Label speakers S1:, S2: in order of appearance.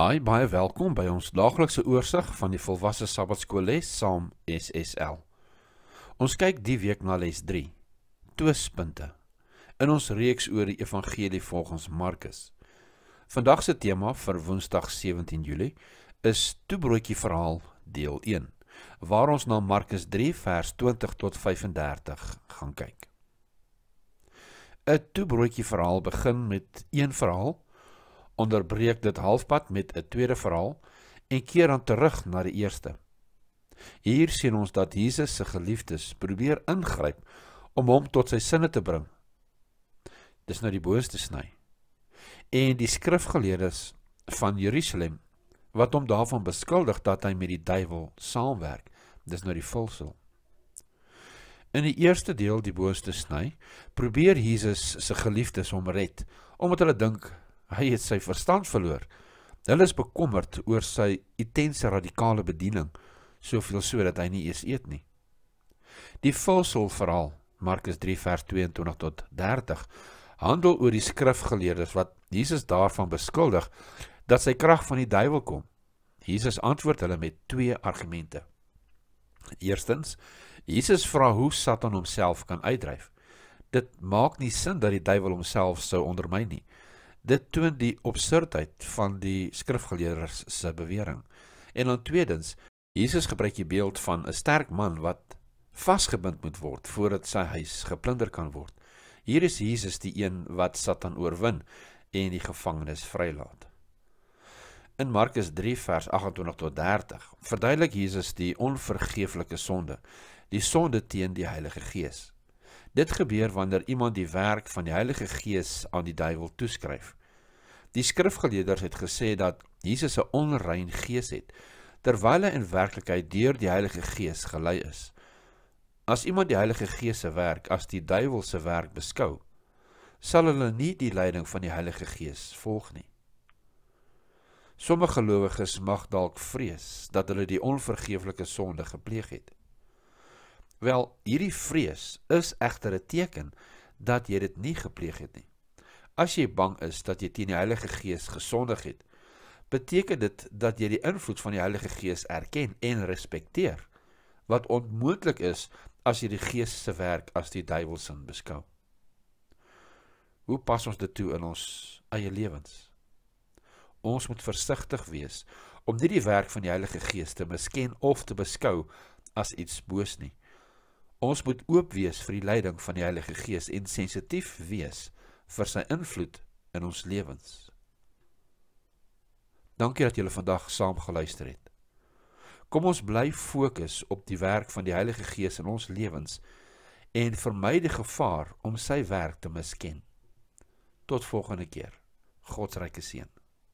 S1: Hi, baie welkom by ons daaglikse oorsig van die volwasse Sabbatskool les saam SSL. Ons kyk die week na les 3, twispunte in ons reeks oor die evangelie volgens Markus. Vandag se tema vir Woensdag 17 Julie is Toebroodjie verhaal deel 1, waar ons na Markus 3 vers 20 tot 35 gaan kyk. 'n Toebroodjie verhaal begin met een verhaal onderbreek dit halfpad met 'n tweede verhaal en keer dan terug na die eerste. Hier sien ons dat Jesus se geliefdes probeer ingryp om hom tot sy sinne te bring. Dis nou die boonste sny. En die skrifgeleerdes van Jerusalem wat hom daarvan beskuldig dat hy met die duiwel saamwerk, dis nou die vulsel. In die eerste deel die boonste sny, probeer Jesus se geliefdes hom red omdat hulle dink Hy het sy verstand verloor. Hulle is bekommerd oor sy intense radikale bediening, soveel so dat hy nie eens eet nie. Die volsel verhaal Markus 3 vers 22 tot 30 handel oor die skrifgeleerdes wat Jesus daarvan beskuldig dat sy krag van die duiwel kom. Jesus antwoord hulle met twee argumente. Eerstens, Jesus vra hoe Satan homself kan uitdryf. Dit maak nie sin dat die duiwel homself sou ondermyn nie. Dit toon die absurdheid van die skrifgeleerders se bewering. En dan tweedens, Jesus gebruik die beeld van 'n sterk man wat vasgebind moet word voordat sy huis geplunder kan word. Hier is Jesus die een wat Satan oorwin en die gevangenes vrylaat. In Markus 3 vers 28 tot 30 verduidelik Jesus die onvergeeflike sonde, die sonde teen die Heilige Gees. Dit gebeur wanneer iemand die werk van die Heilige Gees aan die duiwel toeskryf. Die skrifgeleerders het gesê dat Jesus 'n onrein gees het terwyl hy in werklikheid deur die Heilige Gees gelei is. As iemand die Heilige Gees se werk as die duiwel se werk beskou, sal hulle nie die leiding van die Heilige Gees volg nie. Sommige gelowiges mag dalk vrees dat hulle die onvergeeflike sonde gepleeg het. Wel, hierdie vrees is egter 'n teken dat jy dit nie gepleeg het nie. As jy bang is dat jy teen die Heilige Gees gesondig het, beteken dit dat jy die invloed van die Heilige Gees erken en respekteer, wat onmoontlik is as jy die Gees se werk as die duiwelsin beskou. Hoe pas ons dit toe in ons eie lewens? Ons moet versigtig wees om nie die werk van die Heilige Gees te misken of te beskou as iets boos nie. Ons moet oop wees vir die leiding van die Heilige Gees en sensitief wees vir sy invloed in ons lewens. Dankie dat julle vandag saam geluister het. Kom ons bly fokus op die werk van die Heilige Gees in ons lewens en vermy die gevaar om sy werk te misken. Tot volgende keer. God se ryke seën.